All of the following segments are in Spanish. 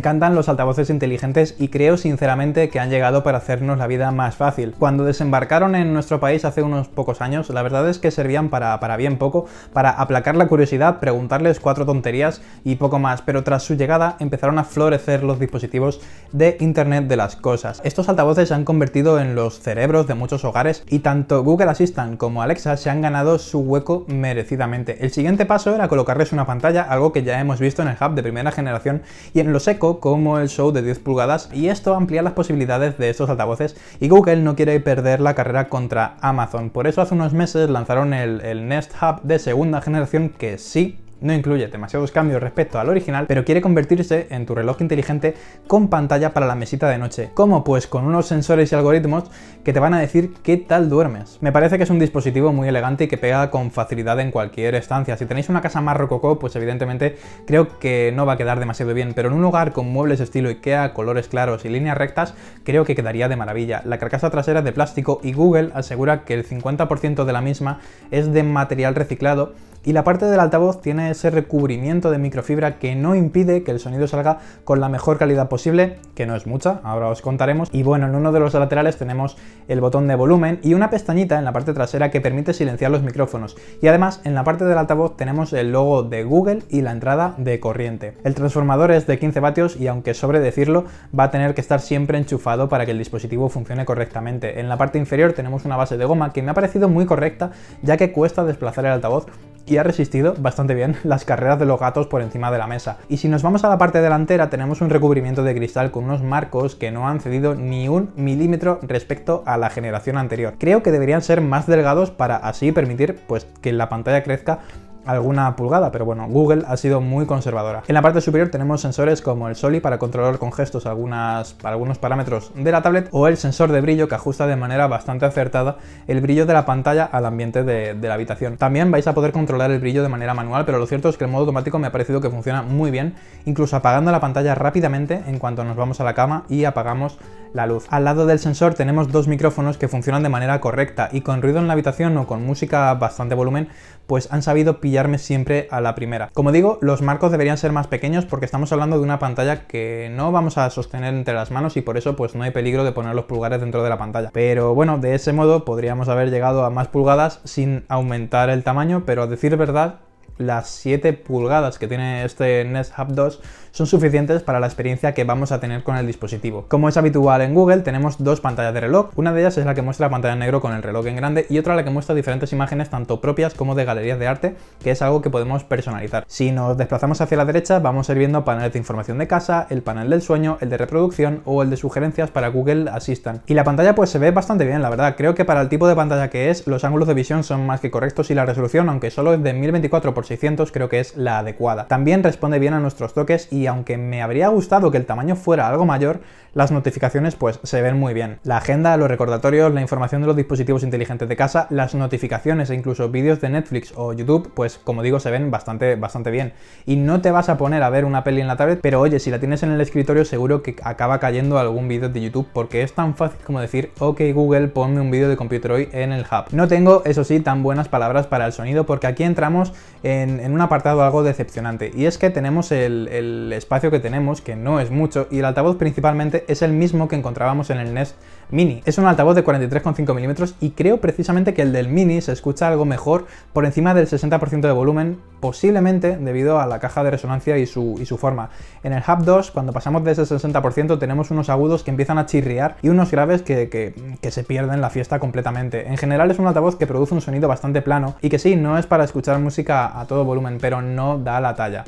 encantan los altavoces inteligentes y creo sinceramente que han llegado para hacernos la vida más fácil. Cuando desembarcaron en nuestro país hace unos pocos años, la verdad es que servían para, para bien poco, para aplacar la curiosidad, preguntarles cuatro tonterías y poco más, pero tras su llegada empezaron a florecer los dispositivos de Internet de las Cosas. Estos altavoces se han convertido en los cerebros de muchos hogares y tanto Google Assistant como Alexa se han ganado su hueco merecidamente. El siguiente paso era colocarles una pantalla, algo que ya hemos visto en el Hub de primera generación y en los Echo como el show de 10 pulgadas y esto amplía las posibilidades de estos altavoces y Google no quiere perder la carrera contra Amazon. Por eso hace unos meses lanzaron el, el Nest Hub de segunda generación que sí no incluye demasiados cambios respecto al original, pero quiere convertirse en tu reloj inteligente con pantalla para la mesita de noche. ¿Cómo? Pues con unos sensores y algoritmos que te van a decir qué tal duermes. Me parece que es un dispositivo muy elegante y que pega con facilidad en cualquier estancia. Si tenéis una casa más rococó, pues evidentemente creo que no va a quedar demasiado bien, pero en un lugar con muebles estilo IKEA, colores claros y líneas rectas, creo que quedaría de maravilla. La carcasa trasera es de plástico y Google asegura que el 50% de la misma es de material reciclado y la parte del altavoz tiene ese recubrimiento de microfibra que no impide que el sonido salga con la mejor calidad posible, que no es mucha, ahora os contaremos. Y bueno, en uno de los laterales tenemos el botón de volumen y una pestañita en la parte trasera que permite silenciar los micrófonos. Y además, en la parte del altavoz tenemos el logo de Google y la entrada de corriente. El transformador es de 15 vatios y aunque sobre decirlo, va a tener que estar siempre enchufado para que el dispositivo funcione correctamente. En la parte inferior tenemos una base de goma que me ha parecido muy correcta ya que cuesta desplazar el altavoz y ha resistido bastante bien las carreras de los gatos por encima de la mesa. Y si nos vamos a la parte delantera tenemos un recubrimiento de cristal con unos marcos que no han cedido ni un milímetro respecto a la generación anterior. Creo que deberían ser más delgados para así permitir pues, que la pantalla crezca alguna pulgada, pero bueno, Google ha sido muy conservadora. En la parte superior tenemos sensores como el Soli para controlar con gestos algunas, algunos parámetros de la tablet o el sensor de brillo que ajusta de manera bastante acertada el brillo de la pantalla al ambiente de la habitación. También vais a poder controlar el brillo de manera manual, pero lo cierto es que el modo automático me ha parecido que funciona muy bien, incluso apagando la pantalla rápidamente en cuanto nos vamos a la cama y apagamos la luz. Al lado del sensor tenemos dos micrófonos que funcionan de manera correcta y con ruido en la habitación o con música bastante volumen, pues han sabido pillarme siempre a la primera. Como digo, los marcos deberían ser más pequeños porque estamos hablando de una pantalla que no vamos a sostener entre las manos y por eso pues no hay peligro de poner los pulgares dentro de la pantalla. Pero bueno, de ese modo podríamos haber llegado a más pulgadas sin aumentar el tamaño, pero a decir verdad, las 7 pulgadas que tiene este Nest Hub 2 son suficientes para la experiencia que vamos a tener con el dispositivo. Como es habitual en Google, tenemos dos pantallas de reloj. Una de ellas es la que muestra la pantalla en negro con el reloj en grande y otra la que muestra diferentes imágenes tanto propias como de galerías de arte, que es algo que podemos personalizar. Si nos desplazamos hacia la derecha, vamos a ir viendo paneles de información de casa, el panel del sueño, el de reproducción o el de sugerencias para Google Assistant. Y la pantalla pues se ve bastante bien, la verdad. Creo que para el tipo de pantalla que es, los ángulos de visión son más que correctos y la resolución, aunque solo es de 1024 x creo que es la adecuada. También responde bien a nuestros toques y aunque me habría gustado que el tamaño fuera algo mayor, las notificaciones pues se ven muy bien. La agenda, los recordatorios, la información de los dispositivos inteligentes de casa, las notificaciones e incluso vídeos de Netflix o YouTube, pues como digo se ven bastante, bastante bien. Y no te vas a poner a ver una peli en la tablet, pero oye, si la tienes en el escritorio seguro que acaba cayendo algún vídeo de YouTube porque es tan fácil como decir, ok Google, ponme un vídeo de Computer Hoy en el Hub. No tengo, eso sí, tan buenas palabras para el sonido porque aquí entramos en en, un apartado algo decepcionante, y es que tenemos el, el espacio que tenemos, que no es mucho, y el altavoz principalmente es el mismo que encontrábamos en el Nest Mini. Es un altavoz de 43,5 mm y creo precisamente que el del Mini se escucha algo mejor por encima del 60% de volumen, posiblemente debido a la caja de resonancia y su, y su forma. En el Hub 2, cuando pasamos de ese 60%, tenemos unos agudos que empiezan a chirriar y unos graves que, que se pierden la fiesta completamente. En general es un altavoz que produce un sonido bastante plano y que sí, no es para escuchar música a todo volumen, pero no da la talla.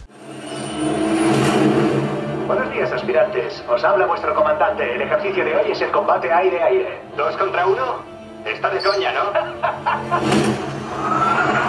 Buenos días, aspirantes. Os habla vuestro comandante. El ejercicio de hoy es el combate aire-aire. ¿Dos contra uno? Está de coña, ¿no?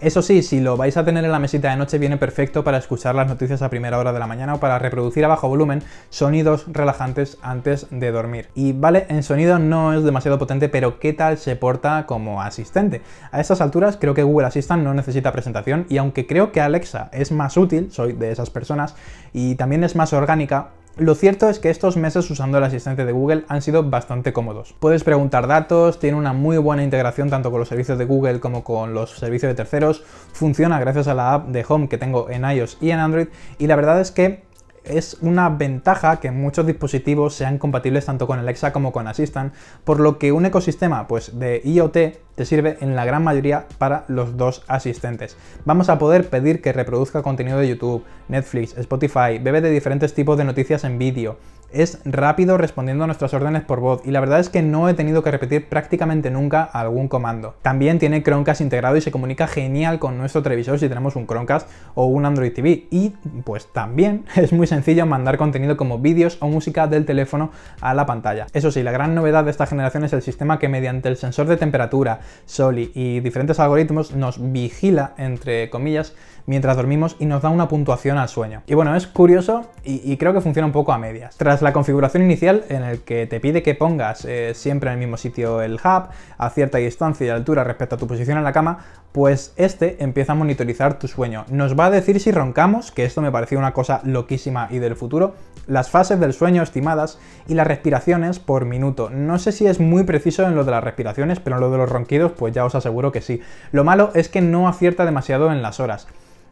Eso sí, si lo vais a tener en la mesita de noche viene perfecto para escuchar las noticias a primera hora de la mañana o para reproducir a bajo volumen sonidos relajantes antes de dormir. Y vale, en sonido no es demasiado potente, pero ¿qué tal se porta como asistente? A estas alturas creo que Google Assistant no necesita presentación y aunque creo que Alexa es más útil, soy de esas personas, y también es más orgánica, lo cierto es que estos meses usando el asistente de Google han sido bastante cómodos. Puedes preguntar datos, tiene una muy buena integración tanto con los servicios de Google como con los servicios de terceros, funciona gracias a la app de Home que tengo en iOS y en Android y la verdad es que es una ventaja que muchos dispositivos sean compatibles tanto con Alexa como con Assistant, por lo que un ecosistema pues, de IoT te sirve en la gran mayoría para los dos asistentes. Vamos a poder pedir que reproduzca contenido de YouTube, Netflix, Spotify, bebe de diferentes tipos de noticias en vídeo, es rápido respondiendo a nuestras órdenes por voz y la verdad es que no he tenido que repetir prácticamente nunca algún comando. También tiene Chromecast integrado y se comunica genial con nuestro televisor si tenemos un Chromecast o un Android TV. Y pues también es muy sencillo mandar contenido como vídeos o música del teléfono a la pantalla. Eso sí, la gran novedad de esta generación es el sistema que mediante el sensor de temperatura, SOLI y diferentes algoritmos nos vigila, entre comillas, mientras dormimos y nos da una puntuación al sueño. Y bueno, es curioso y, creo que funciona un poco a medias la configuración inicial, en el que te pide que pongas eh, siempre en el mismo sitio el hub, a cierta distancia y altura respecto a tu posición en la cama, pues este empieza a monitorizar tu sueño. Nos va a decir si roncamos, que esto me pareció una cosa loquísima y del futuro, las fases del sueño estimadas y las respiraciones por minuto. No sé si es muy preciso en lo de las respiraciones, pero en lo de los ronquidos, pues ya os aseguro que sí. Lo malo es que no acierta demasiado en las horas.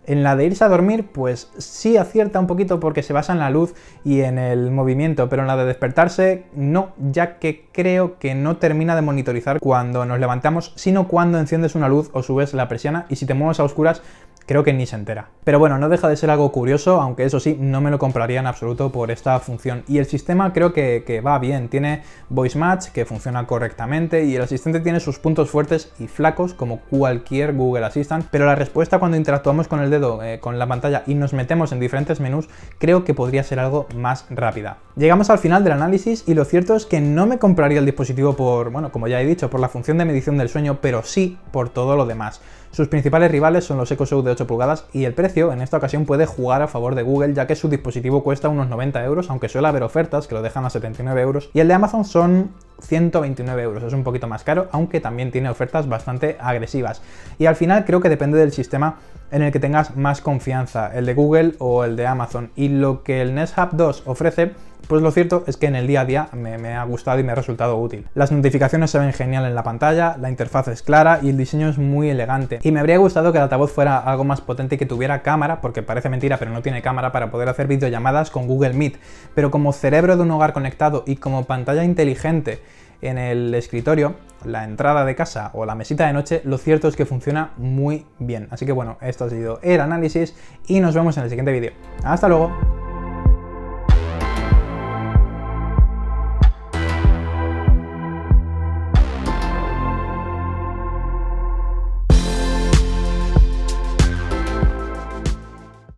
En la de irse a dormir, pues sí acierta un poquito porque se basa en la luz y en el movimiento, pero en la de despertarse no, ya que creo que no termina de monitorizar cuando nos levantamos, sino cuando enciendes una luz o subes la presión y si te mueves a oscuras creo que ni se entera. Pero bueno, no deja de ser algo curioso, aunque eso sí, no me lo compraría en absoluto por esta función. Y el sistema creo que, va bien, tiene voice match que funciona correctamente y el asistente tiene sus puntos fuertes y flacos como cualquier Google Assistant, pero la respuesta cuando interactuamos con el dedo eh, con la pantalla y nos metemos en diferentes menús, creo que podría ser algo más rápida. Llegamos al final del análisis y lo cierto es que no me compraría el dispositivo por, bueno, como ya he dicho, por la función de medición del sueño, pero sí por todo lo demás. Sus principales rivales son los Echo de 8 pulgadas y el precio en esta ocasión puede jugar a favor de Google ya que su dispositivo cuesta unos 90 euros, aunque suele haber ofertas que lo dejan a 79 euros, y el de Amazon son 129 euros, es un poquito más caro, aunque también tiene ofertas bastante agresivas. Y al final creo que depende del sistema en el que tengas más confianza, el de Google o el de Amazon, y lo que el Nest Hub 2 ofrece pues lo cierto es que en el día a día me, ha gustado y me ha resultado útil. Las notificaciones se ven genial en la pantalla, la interfaz es clara y el diseño es muy elegante. Y me habría gustado que el altavoz fuera algo más potente y que tuviera cámara, porque parece mentira, pero no tiene cámara para poder hacer videollamadas con Google Meet. Pero como cerebro de un hogar conectado y como pantalla inteligente en el escritorio, la entrada de casa o la mesita de noche, lo cierto es que funciona muy bien. Así que bueno, esto ha sido el análisis y nos vemos en el siguiente vídeo. ¡Hasta luego!